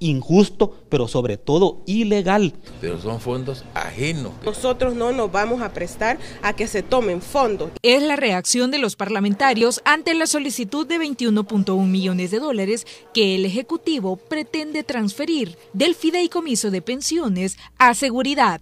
injusto, pero sobre todo ilegal. Pero son fondos ajenos. Nosotros no nos vamos a prestar a que se tomen fondos. Es la reacción de los parlamentarios ante la solicitud de 21.1 millones de dólares que el Ejecutivo pretende transferir del fideicomiso de pensiones a seguridad.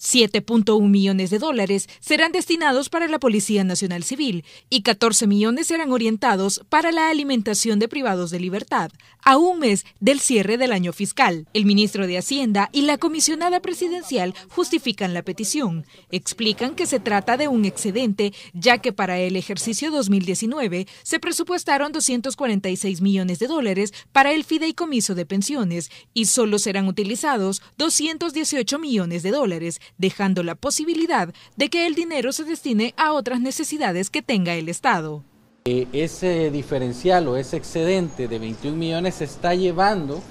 7.1 millones de dólares serán destinados para la Policía Nacional Civil y 14 millones serán orientados para la alimentación de privados de libertad, a un mes del cierre del año fiscal. El ministro de Hacienda y la comisionada presidencial justifican la petición. Explican que se trata de un excedente, ya que para el ejercicio 2019 se presupuestaron 246 millones de dólares para el fideicomiso de pensiones y solo serán utilizados 218 millones de dólares dejando la posibilidad de que el dinero se destine a otras necesidades que tenga el Estado. Eh, ese diferencial o ese excedente de 21 millones se está llevando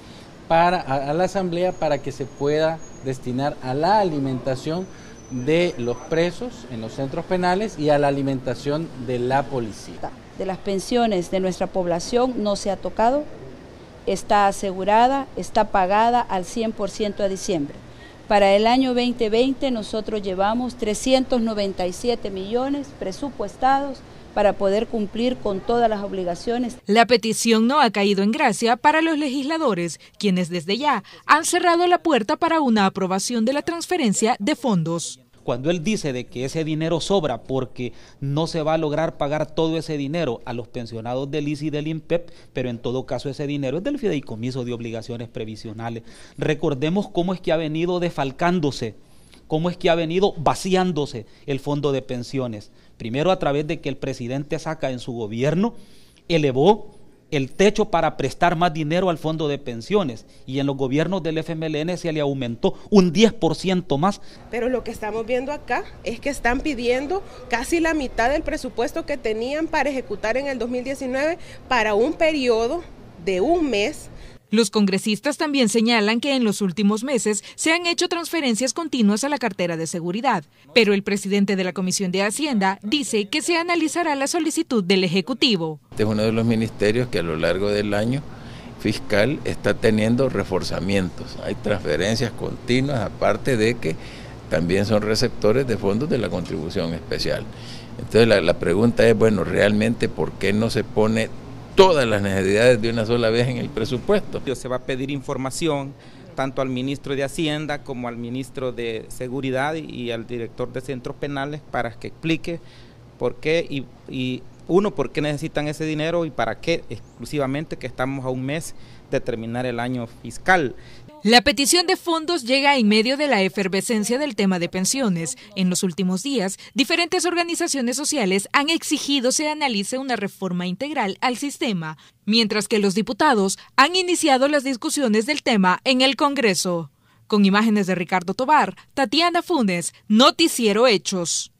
a la Asamblea para que se pueda destinar a la alimentación de los presos en los centros penales y a la alimentación de la policía. De las pensiones de nuestra población no se ha tocado, está asegurada, está pagada al 100% a diciembre. Para el año 2020 nosotros llevamos 397 millones presupuestados para poder cumplir con todas las obligaciones. La petición no ha caído en gracia para los legisladores, quienes desde ya han cerrado la puerta para una aprobación de la transferencia de fondos cuando él dice de que ese dinero sobra porque no se va a lograr pagar todo ese dinero a los pensionados del ICI y del INPEP, e pero en todo caso ese dinero es del fideicomiso de obligaciones previsionales. Recordemos cómo es que ha venido defalcándose, cómo es que ha venido vaciándose el fondo de pensiones. Primero a través de que el presidente Saca en su gobierno elevó el techo para prestar más dinero al fondo de pensiones y en los gobiernos del FMLN se le aumentó un 10% más. Pero lo que estamos viendo acá es que están pidiendo casi la mitad del presupuesto que tenían para ejecutar en el 2019 para un periodo de un mes los congresistas también señalan que en los últimos meses se han hecho transferencias continuas a la cartera de seguridad, pero el presidente de la Comisión de Hacienda dice que se analizará la solicitud del Ejecutivo. Este es uno de los ministerios que a lo largo del año fiscal está teniendo reforzamientos. Hay transferencias continuas, aparte de que también son receptores de fondos de la contribución especial. Entonces la, la pregunta es, bueno, realmente, ¿por qué no se pone todas las necesidades de una sola vez en el presupuesto. Se va a pedir información tanto al ministro de Hacienda como al ministro de Seguridad y al director de Centros Penales para que explique por qué y, y uno, por qué necesitan ese dinero y para qué, exclusivamente que estamos a un mes de terminar el año fiscal. La petición de fondos llega en medio de la efervescencia del tema de pensiones. En los últimos días, diferentes organizaciones sociales han exigido se analice una reforma integral al sistema, mientras que los diputados han iniciado las discusiones del tema en el Congreso. Con imágenes de Ricardo Tobar, Tatiana Funes, Noticiero Hechos.